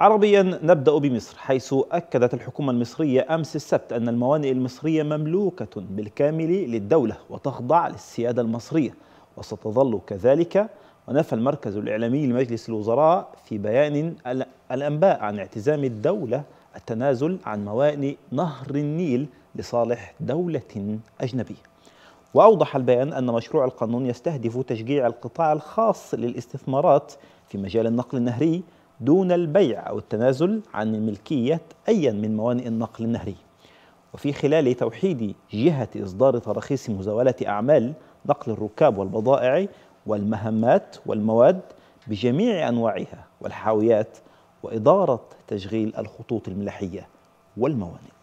عربيا نبدأ بمصر حيث أكدت الحكومة المصرية أمس السبت أن الموانئ المصرية مملوكة بالكامل للدولة وتخضع للسيادة المصرية وستظل كذلك ونفى المركز الإعلامي لمجلس الوزراء في بيان الأنباء عن اعتزام الدولة التنازل عن موانئ نهر النيل لصالح دولة أجنبية وأوضح البيان أن مشروع القانون يستهدف تشجيع القطاع الخاص للاستثمارات في مجال النقل النهري دون البيع أو التنازل عن ملكية أيا من موانئ النقل النهري وفي خلال توحيد جهة إصدار تراخيص مزاولة أعمال نقل الركاب والبضائع والمهمات والمواد بجميع أنواعها والحاويات وإدارة تشغيل الخطوط الملاحية والموانئ